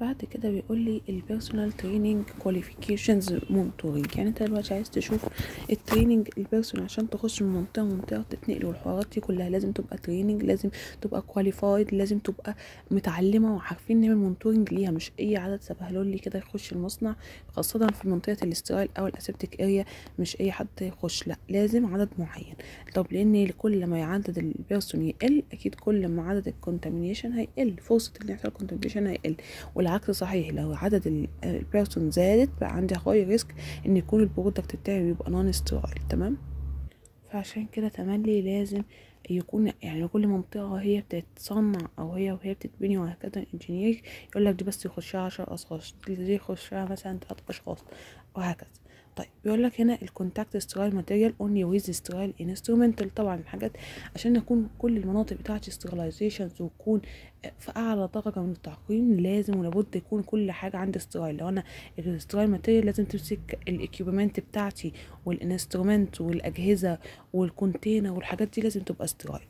بعد كده بيقول لي البيرسونال تريننج كواليفيكيشنز مونتورنج يعني انت دلوقتي عايز تشوف التريننج البيرسونال عشان تخش من منطقه لمنطقه تتنقل والحوارات دي كلها لازم تبقى تريننج لازم تبقى كواليفايد لازم تبقى متعلمه وعارفين نعمل مونتورنج ليها مش اي عدد سبهلولي كده يخش المصنع خاصه في منطقه الاسترايل او الاسبتيك اريا مش اي حد يخش لا لازم عدد معين طب لان كل ما عدد البيرسون يقل اكيد كل ما عدد الكونتامينيشن هيقل فرصه ان يحصل كونتامينيشن هيقل والعكس صحيح لو عدد البيرسون زادت بقى عندي هاي ريسك ان يكون البرودكت بتاعي بيبقى نون سترايل تمام فعشان كده تملي لازم يكون يعني كل منطقة هي بتتصنع أو هي وهي بتتبني وهكذا انجينير يقول لك دي بس يخشها عشر أشخاص دي يخشها مثلا تلات أشخاص وهكذا طيب بيقول لك هنا الكونتاكت استرايل ماتيريال اونلي ويز استرايل انسترومنتال طبعا الحاجات عشان اكون كل المناطق بتاعتي سترايلايزيشنز وتكون في اعلى درجه من التعقيم لازم ولابد يكون كل حاجه عندي ستايل لو انا الستايل ماتيريال لازم تمسك الاكيوبمنت بتاعتي والانسترومنت والاجهزه والكونتينر والحاجات دي لازم تبقى سترايل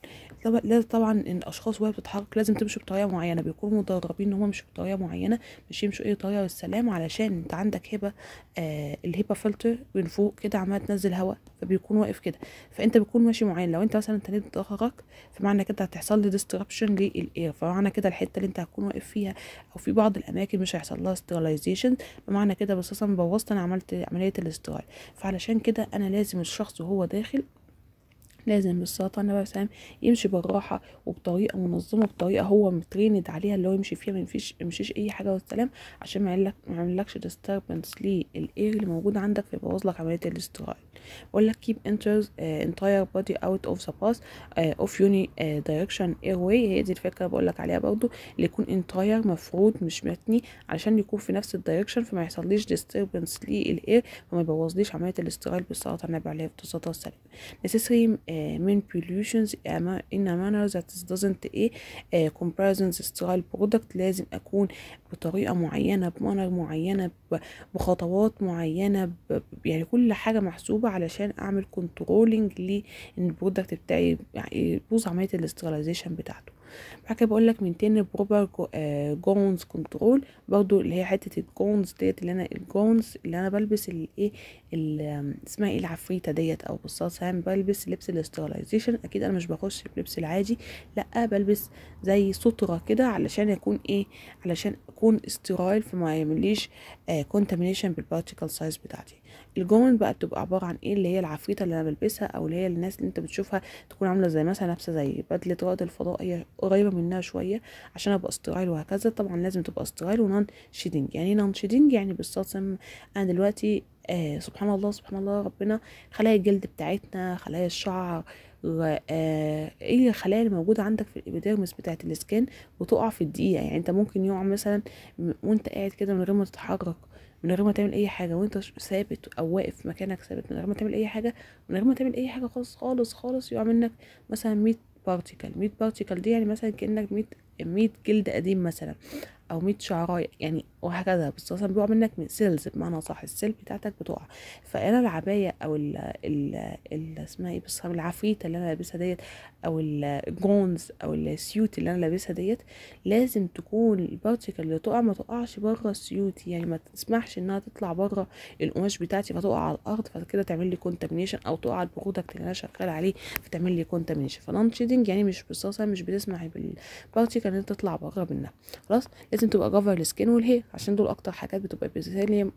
لازم طبعا ان الاشخاص وهي بتتحرك لازم تمشي بطريقه معينه بيكونوا مدربين ان هم يمشوا بطريقه معينه مش يمشوا اي طريقه والسلام علشان انت عندك هبه آه الهبه فلتر من فوق كده عماله تنزل هواء فبيكون واقف كده فانت بتكون ماشي معين لو انت مثلا تنيت ظهرك فمعنى كده هتحصل لي ديستربشن للاير فمعنى بمعنى كده الحته اللي انت هتكون واقف فيها او في بعض الاماكن مش هيحصل لها ستيلايزيشن بمعنى كده بصاصه بوظت انا عملت عمليه الاستيل فعلشان كده انا لازم الشخص وهو داخل لازم الصلاة على النبي وسلم يمشي بالراحة وبطريقة منظمة بطريقة هو متريند عليها اللي هو يمشي فيها ما يمشيش أي حاجة والسلام عشان ما يعملكش ديستربنس للإير اللي موجود عندك فيبوظ لك عملية الاسترايل بقول لك كيب انترز انتاير بودي اوت اوف ذا باس اوف يوني دايركشن اير واي هي دي الفكرة بقول لك عليها برضو اللي يكون انتاير مفروض مش متني علشان يكون في نفس الدايركشن فما يحصلليش ديستربنس للإير وما يبوظليش عملية الاسترايل بالصلاة على النبي عليه الصلاة والسلام necessary آه، آه، من pollutions in a manner that doesn't ايه comparisons style product لازم اكون بطريقه معينه بمانر معينه بخطوات معينه يعني كل حاجه محسوبه علشان اعمل كنترولنج للبرودكت بتاعي يعني بوز عمليه الاستراليزيشن بتاعته بعد كده بقول لك من تاني بروبر جونز كنترول برضو اللي هي حته الجونز ديت اللي انا الجونز اللي انا بلبس الايه اسمها ايه العفريته ديت او بصاص هام يعني بلبس لبس الاسترلايزيشن اكيد انا مش بخش بلبس العادي لا بلبس زي ستره كده علشان اكون ايه علشان اكون استرايل فما يعمليش كونتامينيشن بالبارتيكل سايز بتاعتي الجومن بقى بتبقى عباره عن ايه اللي هي العفريته اللي انا بلبسها او اللي هي الناس اللي انت بتشوفها تكون عامله زي مثلا لابسه زي بدله رائد الفضاء هي قريبه منها شويه عشان ابقى استرايل وهكذا طبعا لازم تبقى استرايل ونون شيدنج يعني نون شيدنج يعني بالصلصه انا دلوقتي آه سبحان الله سبحان الله ربنا خلايا الجلد بتاعتنا خلايا الشعر آه ايه الخلايا اللي موجوده عندك في الابيديرمس بتاعه السكن وتقع في الدقيقه يعني انت ممكن يقع مثلا وانت قاعد كده من غير ما تتحرك من غير ما تعمل اي حاجه وانت ثابت او واقف مكانك ثابت من غير ما تعمل اي حاجه من غير ما تعمل اي حاجه خالص خالص خالص يقع منك مثلا 100 بارتيكل 100 بارتيكل دي يعني مثلا كانك 100 100 جلد قديم مثلا او 100 شعرايه يعني وهكذا بس مثلا بيقع منك من سيلز بمعنى صح السيل بتاعتك بتقع فانا العبايه او ال ال اسمها ايه بس العفريته اللي انا لابسها ديت او الجونز او السيوت اللي انا لابسها ديت لازم تكون البارتيكل اللي تقع ما تقعش بره السيوت يعني ما تسمحش انها تطلع بره القماش بتاعتي فتقع على الارض فكده تعمل لي كونتامينيشن او تقع على البرودكت اللي انا شغال عليه فتعمل لي كونتامينيشن فنون شيدنج يعني مش بصاصه مش بتسمح بالبارتيكل ان انت تطلع بره منها خلاص لازم تبقى جافر السكين والهير عشان دول اكتر حاجات بتبقى بالنسبه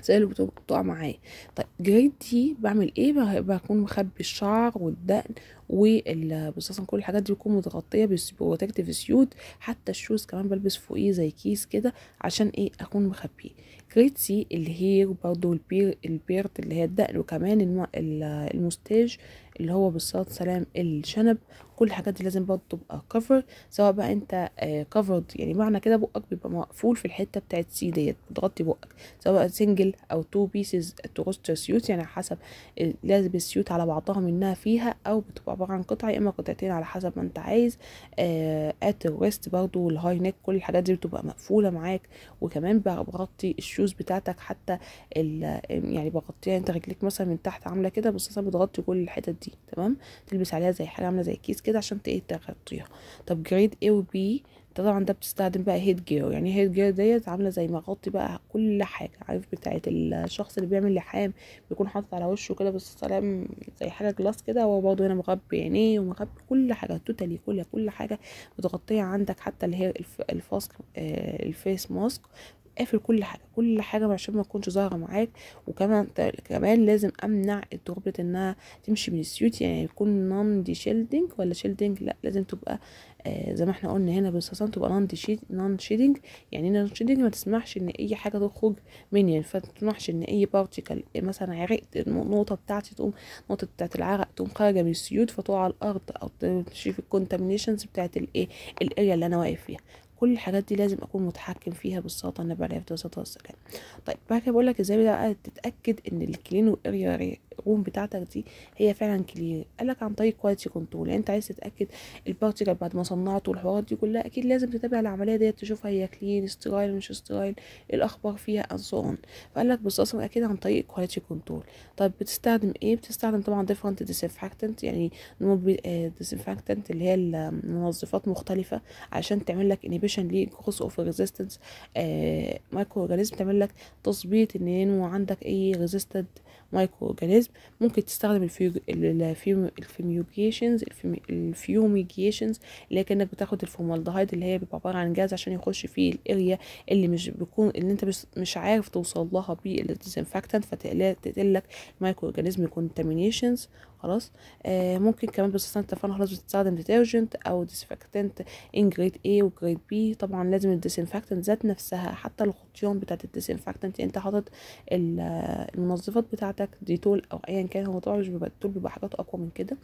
سائل بتقع معايا طيب جريد دي بعمل ايه بكون مخبي الشعر والدقن والبصاصه كل الحاجات دي بتكون متغطيه ببروتكتيف سيوت حتى الشوز كمان بلبس فوقيه زي كيس كده عشان ايه اكون مخبيه كريتسي الهير برضو البير البيرت اللي هي الدقن وكمان الموستاج المستاج اللي هو بالصلاه سلام الشنب كل الحاجات دي لازم برضو تبقى كفر سواء بقى انت كفرد آه، يعني معنى كده بقك بيبقى مقفول في الحته بتاعت سي ديت بتغطي بقك سواء سنجل او تو بيسز تو سيوت يعني حسب لازم السيوت على بعضها منها فيها او بتبقى عبارة عن قطعة يا اما قطعتين على حسب ما انت عايز آه ات الويست برضو والهاي نيك كل الحاجات دي بتبقى مقفولة معاك وكمان بغطي الشوز بتاعتك حتى آه، يعني بغطيها انت رجليك مثلا من تحت عاملة كده بس بتغطي كل الحتت دي تمام تلبس عليها زي حاجة عاملة زي كيس كده عشان إيه تغطيها طب جريد ايه وبي طبعا ده بتستخدم بقى هيد جير يعني هيد جير ديت عامله زي مغطي بقى كل حاجه عارف بتاعه الشخص اللي بيعمل لحام بيكون حاطط على وشه كده بالسلام زي حاجه جلاس كده هو برضه هنا مغبي عينيه ومغبي كل حاجه توتالي كل كل حاجه متغطيه عندك حتى اللي هي الفاسك آه، الفيس ماسك قافل كل حاجه كل حاجه عشان ما تكونش ظاهره معاك وكمان كمان لازم امنع التربه انها تمشي من السيوت يعني يكون دي شيلدنج ولا شيلدنج لا لازم تبقى آه زي ما احنا قلنا هنا بالصصان تبقى دي شيد نان شيدنج يعني نون شيدنج ما تسمحش ان اي حاجه تخرج من يعني تسمحش ان اي بارتيكل مثلا عرق النقطه بتاعتي تقوم نقطه بتاعت العرق تقوم خارجه من السيوت فتقع على الارض او تمشي في الكونتامينيشنز بتاعت الايه الاريا اللي انا واقف فيها كل الحاجات دي لازم اكون متحكم فيها بالسلطه النبي عليه الصلاه والسلام طيب بعد كده بقول لك ازاي بقى تتاكد ان الكلين والاريا الروم بتاعتك دي هي فعلا كلير قالك عن طريق كواليتي يعني كنترول انت عايز تتاكد البارتيكل بعد ما صنعته والحوارات دي كلها اكيد لازم تتابع العمليه ديت تشوفها هي كلين سترايل مش سترايل الاخبار فيها and so on فقالك بتستثمر اكيد عن طريق كواليتي كنترول طب بتستخدم ايه بتستخدم طبعا ديفرنت disinfectant يعني آه، disinfectant اللي هي المنظفات مختلفه عشان تعمل لك انيبيشن للكورس اوف ريزيستنس مايكرو اورجانيزم تعمل لك تظبيط ان ينمو عندك اي ريزيستد مايكرو اورجانيزم الجسم ممكن تستخدم الفيوميجيشنز الفيوميجيشنز اللي هي كانك بتاخد الفورمالدهايد اللي هي بيبقى عباره عن جاز عشان يخش فيه الاريا اللي مش بيكون اللي انت مش عارف توصل لها بالديزانفكتنت فتقلل لك مايكرو اورجانيزم كونتامينيشنز خلاص آه ممكن كمان بستخدم تفاحة خلاص بتستخدم ديترجنت او ديسفكتنت ان جريد اي وجريد بي طبعا لازم الديسانفكتنت ذات نفسها حتى الخطيان بتاعت الديسانفكتنت يعني انت حاطط المنظفات بتاعتك ديتول او ايا كان هو طبعا مش بيبقى الديتول بيبقى حاجات اقوى من كده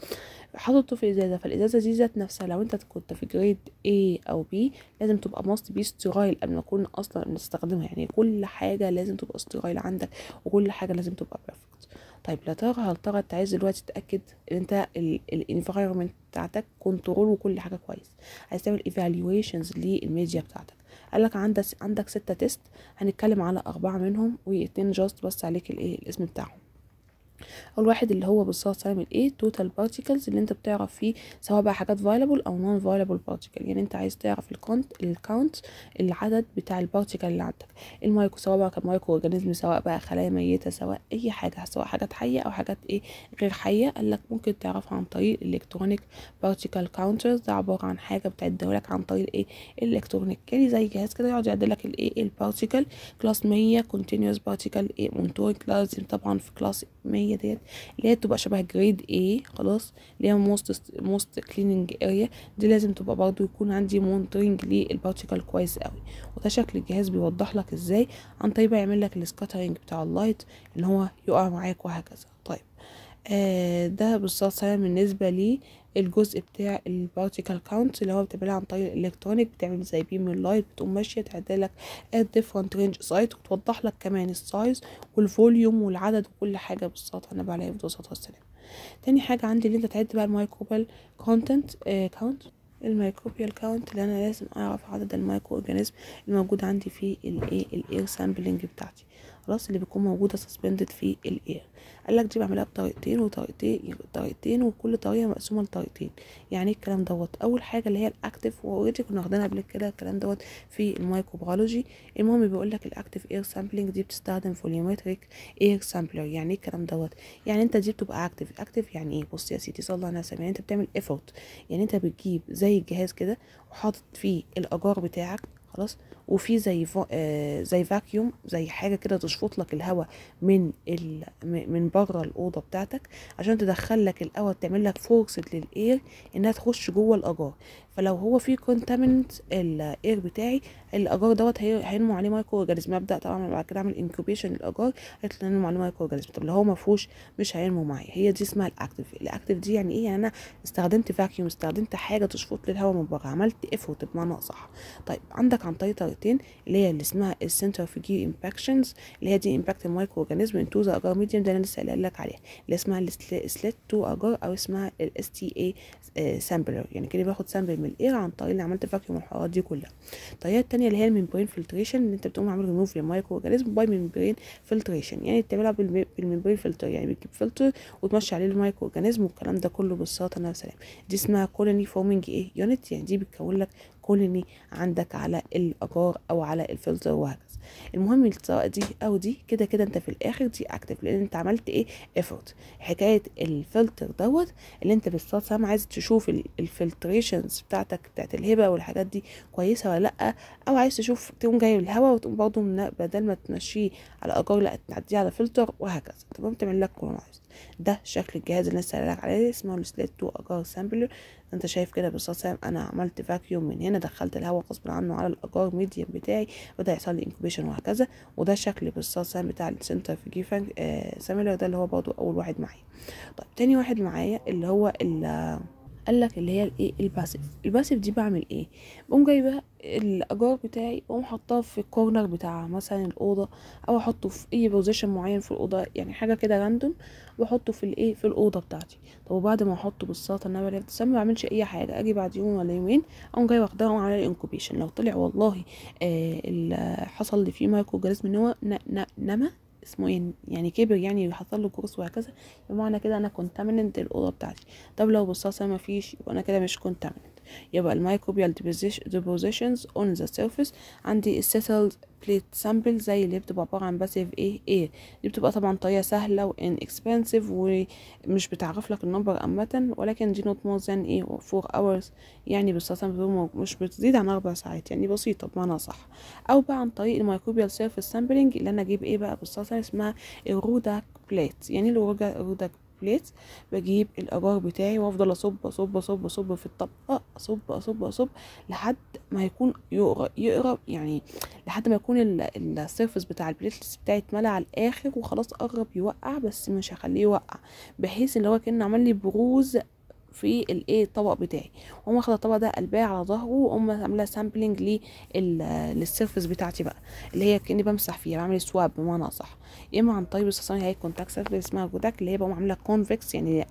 حاططه في ازازه فالازازه دي ذات نفسها لو انت كنت في جريد اي او بي لازم تبقى ماست بي ستيرايل قبل ما تكون اصلا بنستخدمها يعني كل حاجه لازم تبقى ستيرايل عندك وكل حاجه لازم تبقى بيرفكت طيب لا ترى هل ترى انت عايز دلوقتي تتاكد ان انت الانفايرمنت بتاعتك كنترول وكل حاجه كويس عايز تعمل ايفالويشنز للميديا بتاعتك قال لك عندك عندك سته تيست هنتكلم على اربعه منهم واتنين جاست بس عليك الايه الاسم بتاعهم اول واحد اللي هو بالظبط هعمل ايه توتال بارتيكلز اللي انت بتعرف فيه سواء بقى حاجات فايلبل او نون فايلبل بارتيكل يعني انت عايز تعرف الكونت الكاونت العدد بتاع البارتيكل اللي عندك المايكرو سواء بقى مايكرو اورجانيزم سواء بقى خلايا ميته سواء اي حاجه سواء حاجات حيه او حاجات ايه غير حيه قال لك ممكن تعرفها عن طريق الالكترونيك بارتيكل كاونترز ده عباره عن حاجه بتعدها لك عن طريق ايه الالكترونيك يعني زي جهاز كده يقعد يعد لك الايه البارتيكل كلاس 100 كونتينوس بارتيكل ايه مونتور كلاس إيه؟ طبعا في كلاس 100 هي ديت اللي هي تبقى شبه جريد اي خلاص اللي هي موست موست كليننج اريا دي لازم تبقى برضو يكون عندي مونترنج للبارتيكل كويس قوي وده شكل الجهاز بيوضح لك ازاي عن طريق يعمل لك السكاترنج بتاع اللايت ان هو يقع معاك وهكذا طيب ده بالظبط سبب بالنسبة لي الجزء بتاع البارتيكل كاونت اللي هو بتعملها عن طريق الالكترونيك بتعمل زي بيم اللايت بتقوم ماشيه تعدل لك الديفرنت رينج سايت وتوضح لك كمان السايز والفوليوم والعدد وكل حاجه بالظبط انا بعليه بفضل الصلاه والسلام تاني حاجه عندي اللي انت تعد بقى المايكروبال كونتنت كاونت آه، الميكروبيال كاونت اللي انا لازم اعرف عدد المايكرو اورجانيزم الموجود عندي في الايه الاير سامبلنج بتاعتي الاقراص اللي بتكون موجوده سسبندد في الاير قال لك دي بعملها بطريقتين وطريقتين يعني طريقتين وكل طريقه مقسومه لطريقتين يعني ايه الكلام دوت اول حاجه اللي هي الاكتف واوريدي كنا واخدينها قبل كده الكلام دوت في الميكروبيولوجي المهم بيقول لك الاكتف اير سامبلنج دي بتستخدم فوليومتريك اير سامبلر يعني ايه الكلام دوت يعني انت دي بتبقى اكتف اكتف يعني ايه بص يا سيدي صلى على سامي يعني انت بتعمل ايفورت يعني انت بتجيب زي الجهاز كده وحاطط فيه الاجار بتاعك خلاص وفي زي فا... آه زي فاكيوم زي حاجه كده تشفط لك الهواء من ال... من بره الاوضه بتاعتك عشان تدخل لك الهواء تعمل لك فورس للاير انها تخش جوه الاجار فلو هو في كونتامنت الاير بتاعي الاجار دوت هينمو عليه مايكرو اورجانيزم ابدا طبعا بعد كده اعمل انكوبيشن للاجار هينمو عليه مايكرو اورجانيزم طب لو هو ما فيهوش مش هينمو معايا هي دي اسمها الاكتف الاكتف دي يعني ايه يعني انا استخدمت فاكيوم استخدمت حاجه تشفط لي الهواء من بره عملت افورت بمعنى اصح طيب عندك عن طريق طريقتين اللي هي اللي اسمها جي امباكشنز اللي هي دي امباكت المايكرو اورجانيزم انتو ذا اجار ميديم ده انا لسه قايل لك عليها اللي اسمها السليت تو اجار او اسمها الاس تي اي سامبلر يعني كده باخد سامبل من الاير عن طريق اللي عملت فاكيوم الحوارات دي كلها طيب الثانيه اللي هي الممبرين فلتريشن ان انت بتقوم عامل ريموف للمايكرو اورجانيزم باي ممبرين فلتريشن يعني بتعملها بالممبرين فلتر يعني بتجيب فلتر وتمشي عليه المايكرو اورجانيزم والكلام ده كله ببساطه نفس دي اسمها كولوني فورمينج ايه يونت يعني دي بتكون لك كولوني عندك على الأجار أو على الفلتر وهكذا المهم سواء دي أو دي كده كده أنت في الآخر دي أكتف لأن أنت عملت إيه إفورت حكاية الفلتر دوت اللي أنت بالصوت سام عايز تشوف الفلتريشنز بتاعتك بتاعت الهبة والحاجات دي كويسة ولا لأ أو عايز تشوف تقوم جاي الهواء وتقوم برضه بدل ما تمشيه على أجار لأ تعديه على فلتر وهكذا تمام تعمل لك عايز. ده شكل الجهاز اللي لسه لك عليه اسمه السليت تو اجار سامبلر انت شايف كده بالظبط انا عملت فاكيوم من هنا دخلت الهواء غصب عنه على الاجار ميديم بتاعي وده يحصل لي انكوبيشن وهكذا وده شكل بالظبط بتاع السنتر في جيفنج آه سامبلر ده اللي هو برضو اول واحد معايا طيب تاني واحد معايا اللي هو ال قال لك اللي هي الايه الباسيف الباسيف دي بعمل ايه بقوم جايبه الاجار بتاعي واقوم حطها في الكورنر بتاع مثلا الاوضه او احطه في اي بوزيشن معين في الاوضه يعني حاجه كده راندوم واحطه في الايه في الاوضه بتاعتي طب وبعد ما احطه بالصلاه النبي عليه ما بعملش اي حاجه اجي بعد يوم ولا يومين اقوم جاي واخداه على الانكوبيشن لو طلع والله آه حصل فيه مايكرو جريزم ان هو نما اسمه ايه يعني كبر يعني حصل له كورس وهكذا بمعنى كده انا كونتاميننت الاوضه بتاعتي طب لو بصاصه مفيش يبقى انا كده مش كونتاميننت يبقى المايكروبيال ديبوزيشنز اون ذا سيرفيس عندي السيتلد بليت سامبل زي اللي بتبقى عباره عن باسيف ايه ايه دي بتبقى طبعا طريقه سهله وان اكسبنسيف ومش بتعرف لك النمبر عامه ولكن دي نوت مور ذان ايه فور اورز يعني بالستان مش بتزيد عن اربع ساعات يعني بسيطه بمعنى صح او بقى عن طريق الميكروبيال سيرفيس سامبلينج اللي انا اجيب ايه بقى بالستان اسمها الروداك بليت يعني الروداك بليت بجيب الاجار بتاعي وافضل اصب اصب اصب اصب في الطبقه اصب اصب اصب لحد ما يكون يقرب يعني لحد ما يكون السيرفس بتاع البليتس بتاعي اتملى على الاخر وخلاص قرب يوقع بس مش هخليه يوقع بحيث اللي هو كان عمل لي بروز في الايه الطبق بتاعي واقوم واخده الطبق ده قلباه على ظهره واقوم عاملاه سامبلنج للسيرفس بتاعتي بقى اللي هي كاني بمسح فيها بعمل سواب بمعنى صح يا اما عن طريق الصيصليه اللي هي كونتاكس اللي اسمها جوداك اللي هي بقى عامله كونفكس يعني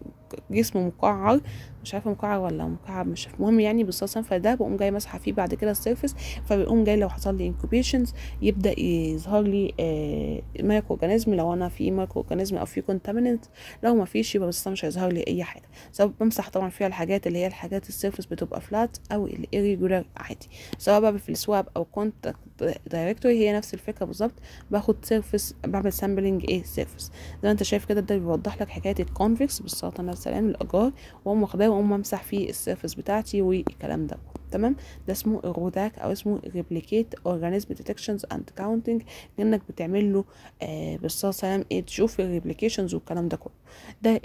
جسم مقعر مش عارفه مقعر ولا مكعب مش المهم يعني بالصلصه فده بقوم جاي ماسحه فيه بعد كده السيرفس فبقوم جاي لو حصل لي انكوبيشنز يبدا يظهر لي آه مايكرو اورجانيزم لو انا في مايكرو اورجانيزم او في كونتامينت لو ما فيش يبقى بس مش هيظهر لي اي حاجه سواء بمسح طبعا فيها الحاجات اللي هي الحاجات السيرفس بتبقى فلات او الايريجولار عادي سواء بقى في السواب او كونتاكت دايركتوري هي نفس الفكره بالظبط باخد سيرفس بعمل الكابل سامبلنج ايه سيرفس زي ما انت شايف كده ده بيوضح لك حكايه الكونفكس بالسلطه نفس العين الاجار واقوم واخداه واقوم امسح فيه السيرفس بتاعتي والكلام ده تمام ده اسمه الروداك او اسمه ريبليكيت اورجانيزم ديتكشنز اند كاونتنج انك بتعمل له آه بالصلاه والسلام يعني ايه تشوف الريبليكيشنز والكلام ده كله ده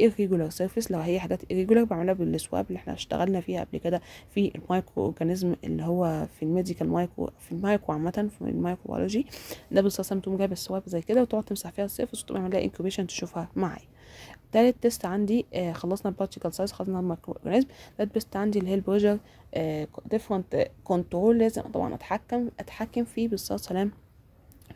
الريجولار سيرفيس لو هي حاجات irregular بعملها بالسواب اللي احنا اشتغلنا فيها قبل كده في المايكرو اورجانيزم اللي هو في الميديكال مايكرو في المايكرو عامه في المايكروبيولوجي ده بالصلاه والسلام يعني تقوم جايب السواب زي كده وتقعد تمسح فيها السيرفيس وتقوم عامل لها انكوبيشن تشوفها معايا تالت تيست عندي آه خلصنا البارتيكل سايز خلصنا المايكرو اورجانيزم تالت تيست عندي اللي هي البروجر ديفرنت كنترول لازم طبعا اتحكم اتحكم فيه بالصلاه والسلام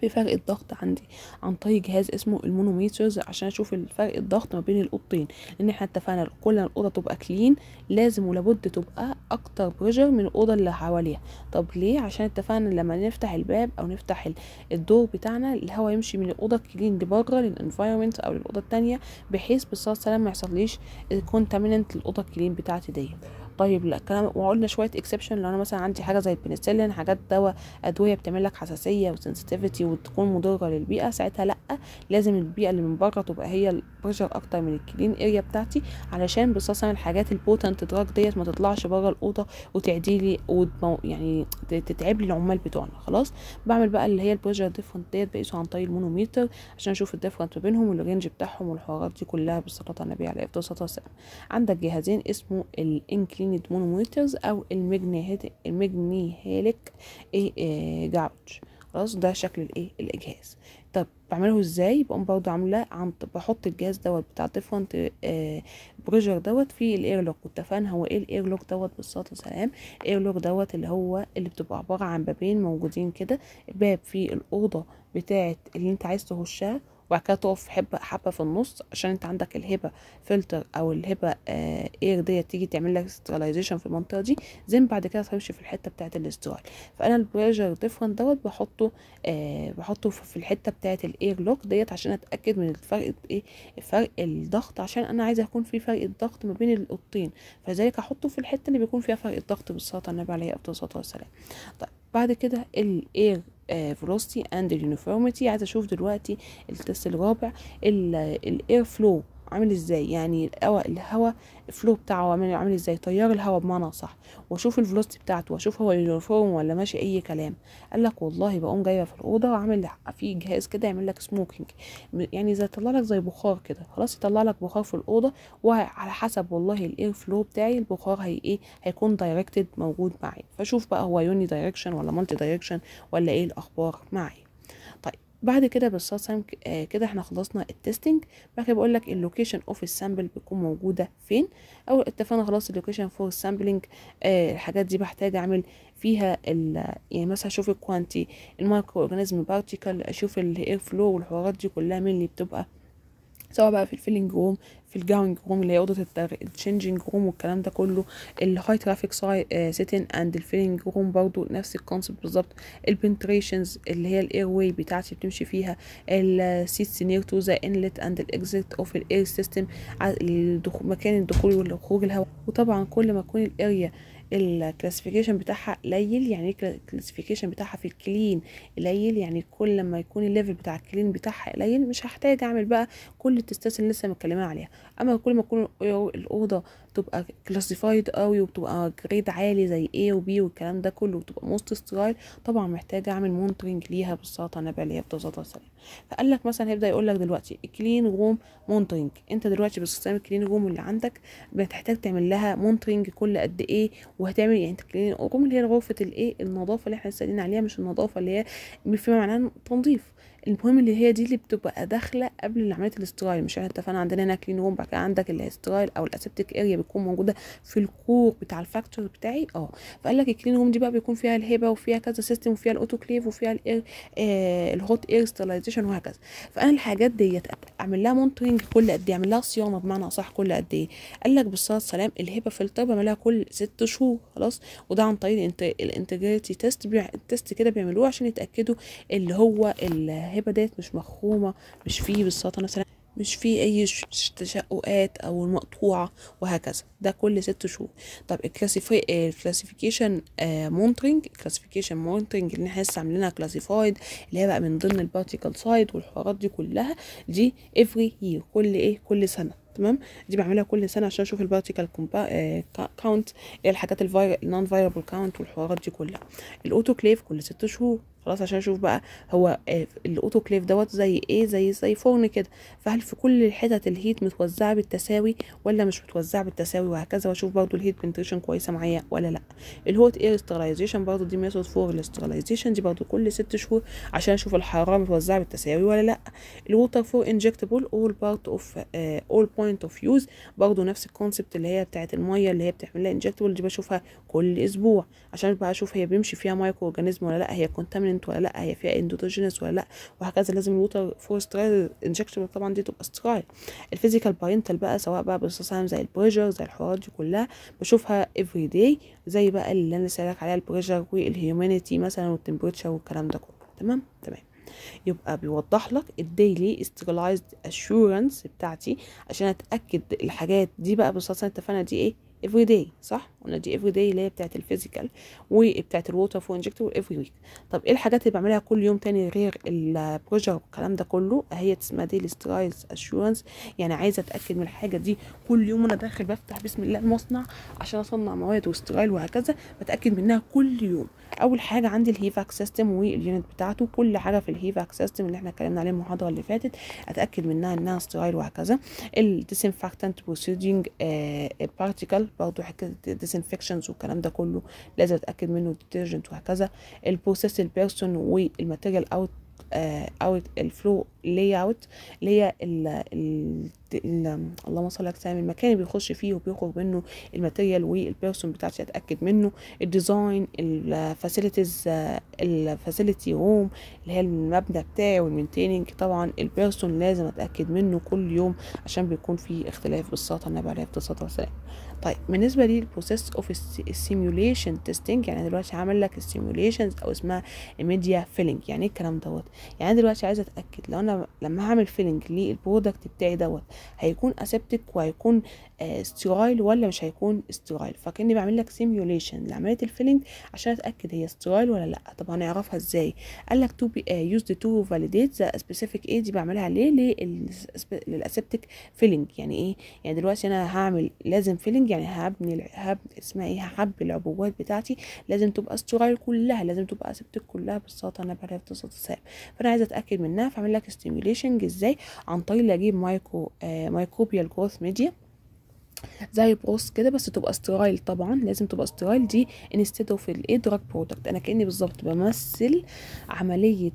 بحب فرق الضغط عندي عن طريق جهاز اسمه المونوميترز عشان اشوف فرق الضغط ما بين القطين لان احنا اتفقنا كل الاوضه تبقى كلين لازم ولابد تبقى اكتر بريشر من الاوضه اللي حواليها طب ليه عشان اتفقنا لما نفتح الباب او نفتح الدور بتاعنا الهواء يمشي من الاوضه الكلين دي بره للانفايرمنت او للاوضه التانية بحيث بالصلاه والسلام ما يحصليش كونتاميننت للاوضه الكلين بتاعتي ديت طيب لا كلام وقلنا شويه اكسبشن لو انا مثلا عندي حاجه زي البنسلين حاجات دواء ادويه بتعمل لك حساسيه وسنسيتيفيتي وتكون مضره للبيئه ساعتها لا لازم البيئه اللي من بره تبقى هي البريشر اكتر من الكلين اريا بتاعتي علشان بصاصا الحاجات البوتنت دراج ديت ما تطلعش بره الاوضه وتعدي لي يعني تتعب لي العمال بتوعنا خلاص بعمل بقى اللي هي البريشر ديفرنت ديت بقيسه عن طريق المونوميتر عشان اشوف الديفرنت ما بينهم والرينج بتاعهم والحوارات دي كلها بالصلاه على النبي عليه الصلاه والسلام عندك جهازين اسمه الانكلين الكلينيد مونوميترز او المجني هالك إيه، آه، جاوتش خلاص ده شكل الايه الاجهاز طب بعمله ازاي بقوم برضو عامله عن بحط الجهاز دوت بتاع ديفرنت آه بريجر دوت في الايرلوك واتفقنا هو ايه الايرلوك دوت بالصلاه والسلام الايرلوك دوت اللي هو اللي بتبقى عباره عن بابين موجودين كده باب في الاوضه بتاعه اللي انت عايز تخشها وبعد كده تقف حبه حبه في النص عشان انت عندك الهبه فلتر او الهبه آه اير ديت تيجي تعمل لك سترلايزيشن في المنطقه دي زين بعد كده تمشي في الحته بتاعه الاستوال فانا البريجر ديفرنت دوت بحطه آه بحطه في الحته بتاعه الاير لوك ديت عشان اتاكد من الفرق ايه فرق الضغط عشان انا عايزه يكون في فرق الضغط ما بين الاوضتين فذلك احطه في الحته اللي بيكون فيها فرق الضغط بالصلاه على النبي عليه الصلاه والسلام طيب بعد كده الاير آه، velocity and uniformity عايزه اشوف دلوقتي التست الرابع الاير فلو عامل ازاي يعني الهواء الهواء الفلو بتاعه عامل عامل ازاي تيار الهواء بمعنى صح واشوف الفلوستي بتاعته واشوف هو يونيفورم ولا ماشي اي كلام قال لك والله بقوم جايه في الاوضه وعامل في جهاز كده يعمل لك سموكينج يعني زي يطلع لك زي بخار كده خلاص يطلع لك بخار في الاوضه وعلى حسب والله الاير فلو بتاعي البخار هي ايه هيكون دايركتد موجود معي فشوف بقى هو يوني دايركشن ولا مالتي دايركشن ولا ايه الاخبار معي بعد كده بالصلصه آه، كده احنا خلصنا التستنج بعد كده بقول لك اللوكيشن اوف السامبل بتكون موجوده فين او اتفقنا خلاص اللوكيشن فور السامبلنج آه الحاجات دي بحتاج اعمل فيها يعني مثلا اشوف الكوانتي المايكرو اورجانيزم بارتيكل اشوف الاير فلو والحوارات دي كلها مين اللي بتبقى سواء بقى في الفيلينج روم في الجاونج روم اللي هي اوضه التشينجنج روم والكلام ده كله الهاي ترافيك سيتين اند الفيلينج روم برضو نفس الكونسيبت بالظبط البنتريشنز اللي هي الاير واي بتاعتي بتمشي فيها السيتس نير تو ذا انلت اند الاكزيت اوف الاير سيستم مكان الدخول والخروج الهواء وطبعا كل ما تكون الاريا الكلاسيفيكيشن بتاعها قليل يعني ايه الكلاسيفيكيشن بتاعها في الكلين قليل يعني كل ما يكون الليفل بتاع الكلين بتاعها قليل مش هحتاج اعمل بقى كل التستات اللي لسه متكلمين عليها اما كل ما تكون الاوضه بتبقى كلاسيفايد قوي وبتبقى جريد عالي زي ايه وبي والكلام ده كله وبتبقى موست سترايل طبعا محتاجه اعمل مونترنج ليها بالساطه نباليه ببساطه سليمه فقال لك مثلا هيبدا يقول لك دلوقتي كلين روم مونترنج انت دلوقتي باستخدام الكلين روم اللي عندك بتحتاج تعمل لها مونترنج كل قد ايه وهتعمل يعني انت كلين روم اللي هي غرفه الايه النظافه اللي احنا سالين عليها مش النظافه اللي هي فيما معناه تنظيف المهم اللي هي دي اللي بتبقى داخله قبل عمليه الاسترايل مش احنا اتفقنا عندنا هنا كلين روم بعد كده عندك الاسترايل او الاسبتيك اريا بتكون موجوده في الكور بتاع الفاكتور بتاعي اه فقال لك الكلين روم دي بقى بيكون فيها الهبه وفيها كذا سيستم وفيها الاوتوكليف وفيها الاير آه الهوت اير ستلايزيشن وهكذا فانا الحاجات ديت اعمل لها مونترنج كل قد ايه اعمل لها صيانه بمعنى اصح كل قد ايه قال لك بالصلاه والسلام الهبه فلتر بعملها كل ست شهور خلاص وده عن طريق الانتجريتي تيست تيست كده بيعملوه عشان يتاكدوا اللي هو ال المهبه ديت مش مخومه مش فيه بالساطه مثلا مش في اي تشققات او مقطوعه وهكذا ده كل ست شهور طب الكلاسيفيكيشن مونترنج الكلاسيفيكيشن مونترنج اللي احنا لسه عاملينها كلاسيفايد اللي هي بقى من ضمن البارتيكل سايد والحوارات دي كلها دي افري يير كل ايه كل سنه تمام دي بعملها كل سنه عشان اشوف البارتيكل آه، إيه كاونت الحاجات النون فايربل كاونت والحوارات دي كلها الاوتوكليف كل ست شهور خلاص عشان اشوف بقى هو آه، الاوتوكليف دوت زي ايه زي زي فرن كده فهل في كل الحتت الهيت متوزعه بالتساوي ولا مش متوزعه بالتساوي وهكذا واشوف برضو الهيت بنتريشن كويسه معايا ولا لا الهوت اير سترايزيشن برضو دي ميثود فور الاسترايزيشن دي برضو كل ست شهور عشان اشوف الحراره متوزعه بالتساوي ولا لا الووتر فور انجكتبل اول بارت اوف اول بوينت اوف يوز برضو نفس الكونسبت اللي هي بتاعه الميه اللي هي بتعمل لها انجكتبل دي بشوفها كل اسبوع عشان بقى اشوف هي بيمشي فيها مايكرو اورجانيزم ولا لا هي كونتامين بيرمنت ولا لا هي فيها اندوجينس ولا لا وهكذا لازم الووتر فور سترايل انجكشن طبعا دي تبقى ستراي الفيزيكال بارينتال بقى سواء بقى بنستخدم زي البريجر زي الحوارات دي كلها بشوفها افري داي زي بقى اللي انا سالك عليها البريجر والهيومانيتي مثلا والتمبريتشر والكلام ده كله تمام تمام يبقى بيوضح لك الديلي استيرلايزد اشورنس بتاعتي عشان اتاكد الحاجات دي بقى بالظبط اتفقنا دي ايه افري داي صح قلنا دي افري داي اللي هي بتاعه الفيزيكال وبتاعه الووتر فور انجكتور افري ويك طب ايه الحاجات اللي بعملها كل يوم تاني غير البروجر والكلام ده كله اهي اسمها ديلي سترايز اشورنس يعني عايزه اتاكد من الحاجه دي كل يوم وانا داخل بفتح بسم الله المصنع عشان اصنع مواد واسترايل وهكذا بتاكد منها كل يوم اول حاجه عندي الهيفاك سيستم واليونت بتاعته كل حاجه في الهيفاك سيستم اللي احنا اتكلمنا عليه المحاضره اللي فاتت اتاكد منها انها سترايل وهكذا الديسينفكتنت بروسيدنج بارتيكل برضو حكايه ديسانفكشنز والكلام ده كله لازم اتاكد منه ديتيرجنت وهكذا البروسيس البيرسون والماتيريال اوت اوت الفلو لاي اوت اللي هي اللهم صل على سلام المكان اللي بيخش فيه وبيخرج منه الماتيريال والبيرسون بتاعتي اتاكد منه الديزاين الفاسيلتيز الفاسيلتي هوم اللي هي المبنى بتاعي والمينتيننج طبعا البيرسون لازم اتاكد منه كل يوم عشان بيكون في اختلاف بالساطه النبي عليه الصلاه والسلام طيب بالنسبه للبروسيس اوف السيميوليشن تيستينج يعني دلوقتي عامل لك السيميوليشنز او اسمها ميديا فيلينج يعني ايه الكلام دوت يعني دلوقتي عايزه اتاكد لو انا لما هعمل فيلينج للبرودكت بتاعي دوت هيكون اسبتك وهيكون استيرايل آه، ولا مش هيكون استيرايل فكاني بعمل لك سيميوليشن لعمليه الفيلنج عشان اتاكد هي استيرايل ولا لا طب هنعرفها ازاي قال لك تو بي تو فاليديت ذا سبيسيفيك ايه دي بعملها ليه للاسبتك فيلنج يعني ايه يعني دلوقتي انا هعمل لازم فيلنج يعني هبني هب اسمها ايه هحب العبوات بتاعتي لازم تبقى استرايل كلها لازم تبقى اسبتك كلها بالساطه انا بعرف تسقط فانا عايزه اتاكد منها فاعمل لك ستيميوليشن ازاي عن طريق اجيب مايكرو آه مايكوبيال جروث ميديا زي بروس كده بس تبقى استرايل طبعا لازم تبقى استرايل دي انستيد اوف الايه دراج برودكت انا كاني بالظبط بمثل عمليه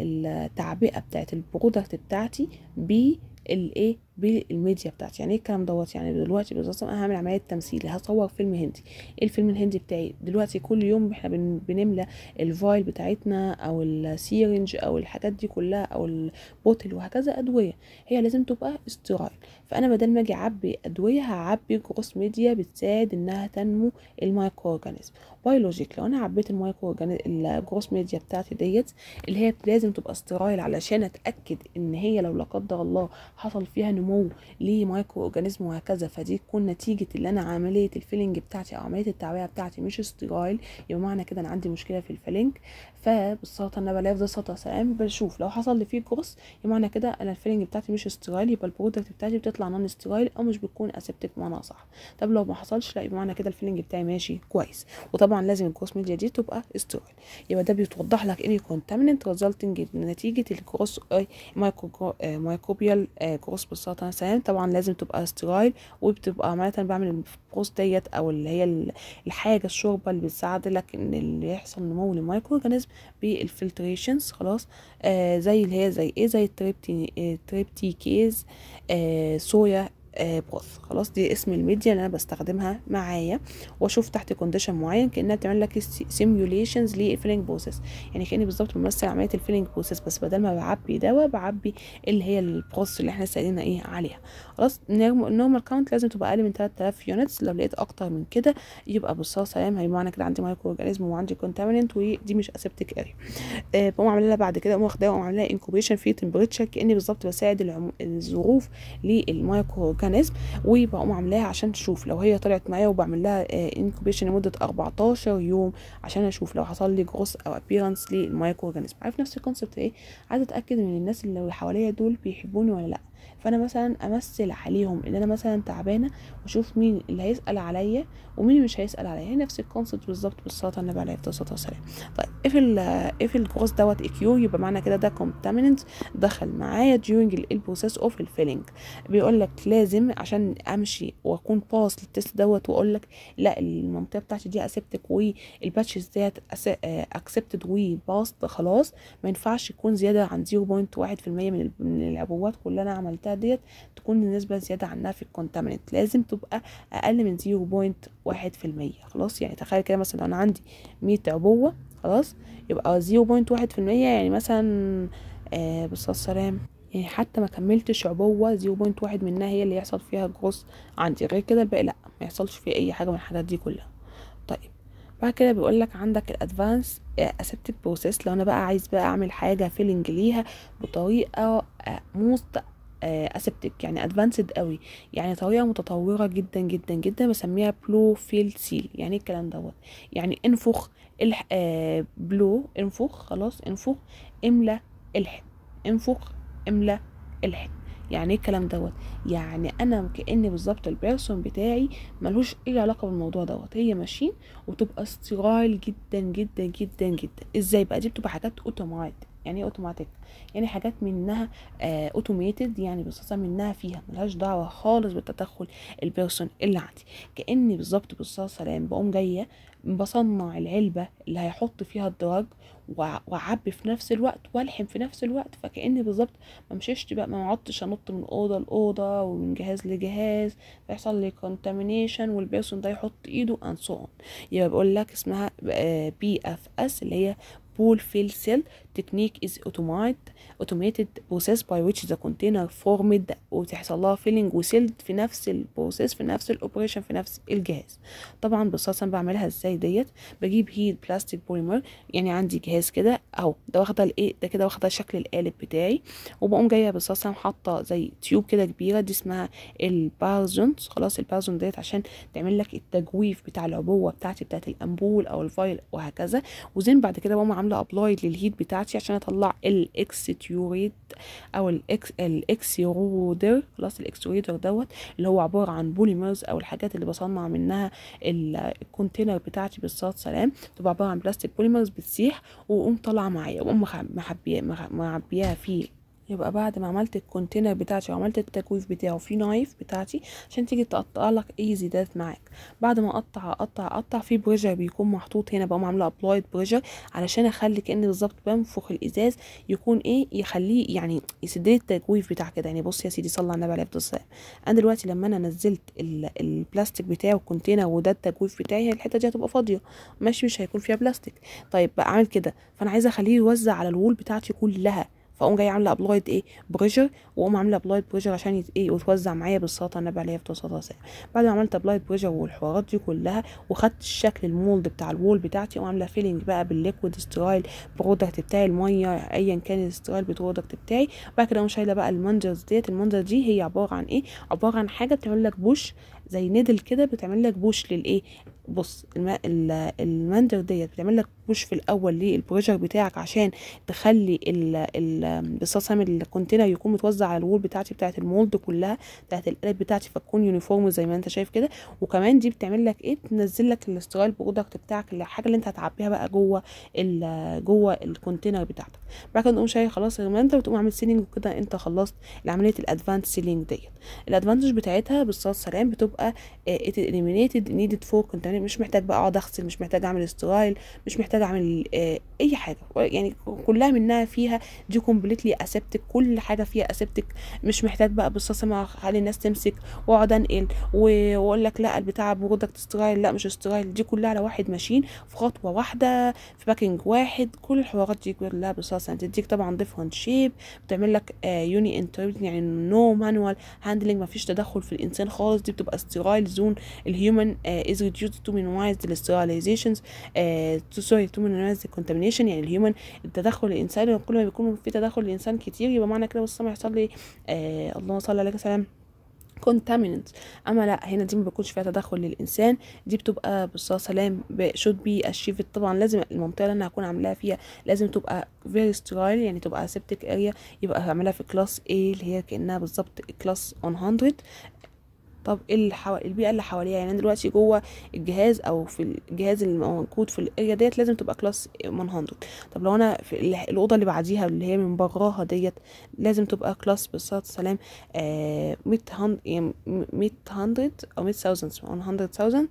التعبئه بتاعه البرودكت بتاعتي بالايه بالميديا بتاعتي يعني ايه الكلام دوت يعني دلوقتي بالظبط انا هعمل عمليه تمثيل هصور فيلم هندي إيه الفيلم الهندي بتاعي دلوقتي كل يوم احنا بنملى الفايل بتاعتنا او السيرنج او الحاجات دي كلها او البوتل وهكذا ادويه هي لازم تبقى استرايل فانا بدل ما اجي اعبي ادويه هعبي جروس ميديا بتساعد انها تنمو المايكرو اورجانيزم بيولوجيك لو انا عبيت المايكرو الجروس ميديا بتاعتي ديت اللي هي لازم تبقى استرايل علشان اتاكد ان هي لو لا قدر الله حصل فيها نمو نمو لمايكرو اورجانيزم وهكذا فدي تكون نتيجه اللي انا عمليه الفيلنج بتاعتي او عمليه التعويه بتاعتي مش استرايل يبقى معنى كده انا عندي مشكله في الفيلنج انا النباتيه في سلطه سلام بشوف لو حصل لي فيه كورس يبقى معنى كده انا الفيلنج بتاعتي مش استرايل يبقى البرودكت بتاعتي بتطلع نون استرايل او مش بتكون اسبتك بمعنى صح طب لو ما حصلش لا يبقى معنى كده الفيلنج بتاعي ماشي كويس وطبعا لازم الكروس ميديا دي تبقى استرايل يبقى ده بيتوضح لك ان كونتامينت ريزلتنج نتيجه الكروس مايكروبيال آه، آه، آه، كروس بالسلطه سلام طبعا لازم تبقى استرايل وبتبقى عامه بعمل القوس ديت او اللي هي الحاجه الشوربه اللي بتساعد لك ان اللي يحصل نمو للمايكرو اورجانيزم بالفلتريشنز خلاص آه زي اللي هي زي ايه زي التريبتيكيز آه،, آه صويا آه، باث خلاص دي اسم الميديا اللي انا بستخدمها معايا واشوف تحت كونديشن معين كانها تعمل لك سيميوليشنز للفيلينج بروسيس يعني كاني بالظبط بمثل عمليه الفيلينج بروسس بس بدل ما بعبي دواء بعبي اللي هي البروسيس اللي احنا سالنا ايه عليها خلاص النورمال كاونت لازم تبقى اقل من 3000 يونتس لو لقيت اكتر من كده يبقى بصوا سلام هيبقى معنى كده عندي مايكرو اورجانيزم وعندي كونتامينت ودي مش اسيبتك اري آه، بقوم عامل لها بعد كده بقوم واخداها واقوم لها انكوبيشن في تمبريتشر كاني بالظبط بساعد الظروف للمايكرو ميكانيزم وبقوم عاملاها عشان تشوف لو هي طلعت معايا وبعمل لها انكوبيشن آه، لمده 14 يوم عشان اشوف لو حصل لي جروس او ابييرنس للمايكرو اورجانيزم عارف نفس الكونسبت ايه عايزه اتاكد من الناس اللي حواليا دول بيحبوني ولا لا فانا مثلا امثل عليهم ان انا مثلا تعبانه واشوف مين اللي هيسال عليا ومين مش هيسال عليا هي نفس الكونسبت بالظبط بالصلاه على النبي عليه الصلاه والسلام طيب اف اف الجوز دوت اي كيو يبقى معنى كده ده كونتامينت دخل معايا ديورنج البروسيس اوف الفيلينج بيقول لك لازم عشان امشي واكون باس للتست دوت واقول لك لا المنطقه بتاعتي دي اسبتك والباتشز ديت اكسبتد وباست خلاص ما ينفعش يكون زياده عن 0.1% من العبوات كلها انا عملتها ديت تكون النسبة زيادة عنها في الكونتامينت لازم تبقى أقل من زيرو واحد في المية خلاص يعني تخيل كده مثلا لو أنا عندي مية عبوة خلاص يبقى زيرو واحد في المية يعني مثلا آه بص السلام يعني حتى ما كملتش عبوة واحد منها هي اللي يحصل فيها جروس عندي غير كده الباقي لا ما يحصلش فيه أي حاجة من الحاجات دي كلها طيب بعد كده بيقول لك عندك الادفانس اسبتد بروسيس لو انا بقى عايز بقى اعمل حاجه فيلنج ليها بطريقه آه، موست اسبتك آه، يعني ادفانسد قوي يعني طريقه متطوره جدا جدا جدا بسميها بلو فيل سيل يعني إيه الكلام دوت يعني انفخ الح... بلو آه، انفخ خلاص انفخ املى الح انفخ املى الح يعني ايه الكلام دوت يعني انا كاني بالظبط البيرسون بتاعي ملوش اي علاقه بالموضوع دوت هي ماشين وتبقى استرايل جدا جدا جدا جدا ازاي بقى دي بتبقى حاجات اوتوماتيك يعني ايه اوتوماتيك يعني حاجات منها اوتوميتد آه، يعني بصاصه منها فيها ملهاش دعوه خالص بالتدخل البيرسون اللي عندي كاني بالظبط بالصلاه سلام بقوم جايه بصنع العلبه اللي هيحط فيها الدرج واعبي في نفس الوقت والحم في نفس الوقت فكاني بالظبط ما مشيتش بقى ما قعدتش انط من اوضه لاوضه ومن جهاز لجهاز فيحصل لي كونتامينيشن والبيرسون ده يحط ايده اند سو اون يبقى بقول لك اسمها بي اف اس اللي هي بول فيل سيل technique is automate automated process by which the container formed وتحصل لها filling وسيلد في نفس البروسيس في نفس الاوبريشن في نفس الجهاز طبعا بصاصة انا بعملها ازاي ديت بجيب هيت بلاستيك بوليمر يعني عندي جهاز كده اهو ده واخده الايه ده كده واخده شكل القالب بتاعي وبقوم جايه بصاصة حاطه زي تيوب كده كبيره دي اسمها البارزونز خلاص البارزون ديت عشان تعمل لك التجويف بتاع العبوه بتاعتي بتاعت الامبول او الفايل وهكذا وزين بعد كده بقوم عامله ابلايد للهيت بتاعتي دلوقتي عشان اطلع الاكستيوريت او الاكس الاكسيرودر خلاص الاكسيرودر دوت اللي هو عباره عن بوليمرز او الحاجات اللي بصنع منها الكونتينر بتاعتي بالصلاه سلام بتبقى عباره عن بلاستيك بوليمرز بتسيح واقوم طالعه معايا واقوم معبياها في يبقى بعد ما عملت الكونتينر بتاعتي وعملت التجويف بتاعه في نايف بتاعتي عشان تيجي تقطع لك اي زيادات معاك بعد ما اقطع اقطع اقطع في بريجر بيكون محطوط هنا بقوم عامله ابلايد بريجر علشان اخلي كاني بالظبط بنفخ الازاز يكون ايه يخليه يعني يسد لي التجويف بتاع كده يعني بص يا سيدي صلى على النبي عليه الصلاه والسلام انا دلوقتي لما انا نزلت البلاستيك بتاعي والكونتينر وده التجويف بتاعي الحته دي هتبقى فاضيه ماشي مش هيكون فيها بلاستيك طيب بقى عامل كده فانا عايزه اخليه يوزع على الوول بتاعتي كلها فاقوم جاي عامله ابلايد ايه بريشر واقوم عامله ابلايد بريشر عشان ايه وتوزع معايا بالسلطه النبع اللي هي بتوصلها ساعه بعد ما عملت ابلايد بريشر والحوارات دي كلها وخدت الشكل المولد بتاع الوول بتاعتي عامله فيلنج بقى بالليكويد سترايل برودكت بتاعي الميه ايا كان السترايل برودكت بتاعي بعد كده اقوم شايله بقى المنجرز ديت المانجر دي هي عباره عن ايه عباره عن حاجه بتعمل لك بوش زي نيدل كده بتعمل لك بوش للايه بص الماندر ديت بتعمل لك بوش في الاول للبروجر بتاعك عشان تخلي ال... الكونتينر يكون متوزع على الوول بتاعتي بتاعت المولد كلها بتاعت القلب بتاعتي فتكون يونيفورم زي ما انت شايف كده وكمان دي بتعمل لك ايه تنزل لك الاسترايل برودكت بتاعك الحاجه اللي انت هتعبيها بقى جوه جوه الكونتينر بتاعتك بعد كده تقوم شايل خلاص الماندر وتقوم عامل سيلينج وكده انت خلصت عمليه الادفانس سيلينج ديت الادفانتج بتاعتها بالصلاه والسلام بتبقى تبقى اليمينيتد نيدد needed انت مش محتاج بقى اقعد اغسل مش محتاج اعمل سترايل مش محتاج اعمل آه، اي حاجه يعني كلها منها فيها دي كومبليتلي اسبتك كل حاجه فيها اسبتك مش محتاج بقى بالصاصه مع خلي الناس تمسك واقعد انقل واقول لك لا البتاع برودكت سترايل لا مش سترايل دي كلها على واحد ماشين في خطوه واحده في باكينج واحد كل الحوارات دي كلها بالصاصه تديك طبعا ديفرنت شيب بتعمل لك يوني آه، انتربت يعني نو مانوال هاندلنج مفيش تدخل في الانسان خالص دي بتبقى sterile zone الهيومن آه، is reduced to minimize the sterilizations آه، to sorry to minimize the contamination يعني الهيومن التدخل الانساني كل ما بيكون في تدخل الانسان كتير يبقى معنى كده ما يحصل لي آه اللهم صل عليك وسلم contaminants اما لا هنا دي ما بيكونش فيها تدخل للانسان دي بتبقى بالصلاه سلام شود بي اشيف طبعا لازم المنطقه اللي انا هكون عاملاها فيها لازم تبقى فيري سترايل يعني تبقى سيبتك اريا يبقى هعملها في كلاس A اللي هي كانها بالظبط كلاس 100 طب إيه البيئه اللي حواليها يعني انا دلوقتي جوه الجهاز او في الجهاز الموجود في الاريا ديت لازم تبقى كلاس 100 طب لو انا في الاوضه اللي بعديها اللي هي من براها ديت لازم تبقى كلاس بالصلاه والسلام 100 100 او 100000 100000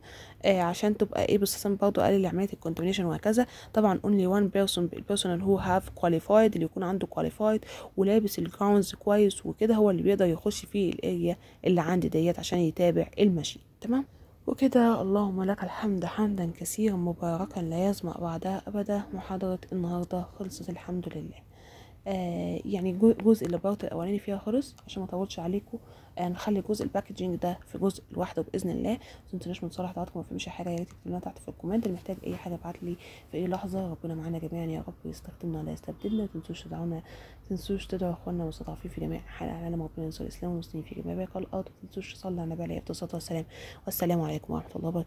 آه عشان تبقى ايه بالصلاه برضه اقلل عمليه الكونتامينيشن وهكذا طبعا اونلي وان بيرسون البيرسون اللي هو هاف كواليفايد اللي يكون عنده كواليفايد ولابس الجراوندز كويس وكده هو اللي بيقدر يخش في الاريا اللي عندي ديت عشان يتابع المشي تمام وكده اللهم لك الحمد حمدا كثيرا مباركا لا يظمأ بعدها أبدا محاضرة النهاردة خلصت الحمد لله آه يعني جزء الاباوت الاولاني فيها خالص عشان ما اطولش عليكم آه نخلي جزء الباكجينج ده في جزء لوحده باذن الله ما تنسوش من صالح دعواتكم ما فهمش حاجه يا ريت تكتبونا تحت في الكومنت اللي محتاج اي حاجه ابعت لي في اي لحظه ربنا معانا جميعا يا رب يستخدمنا ولا يستبدلنا ما تنسوش تدعونا ما تنسوش تدعوا اخواننا المستضعفين في جميع انحاء العالم ربنا ينصر الاسلام والمسلمين في جميع بقاء الارض ما تنسوش تصلي على النبي عليه الصلاه والسلام والسلام عليكم ورحمه الله وبركاته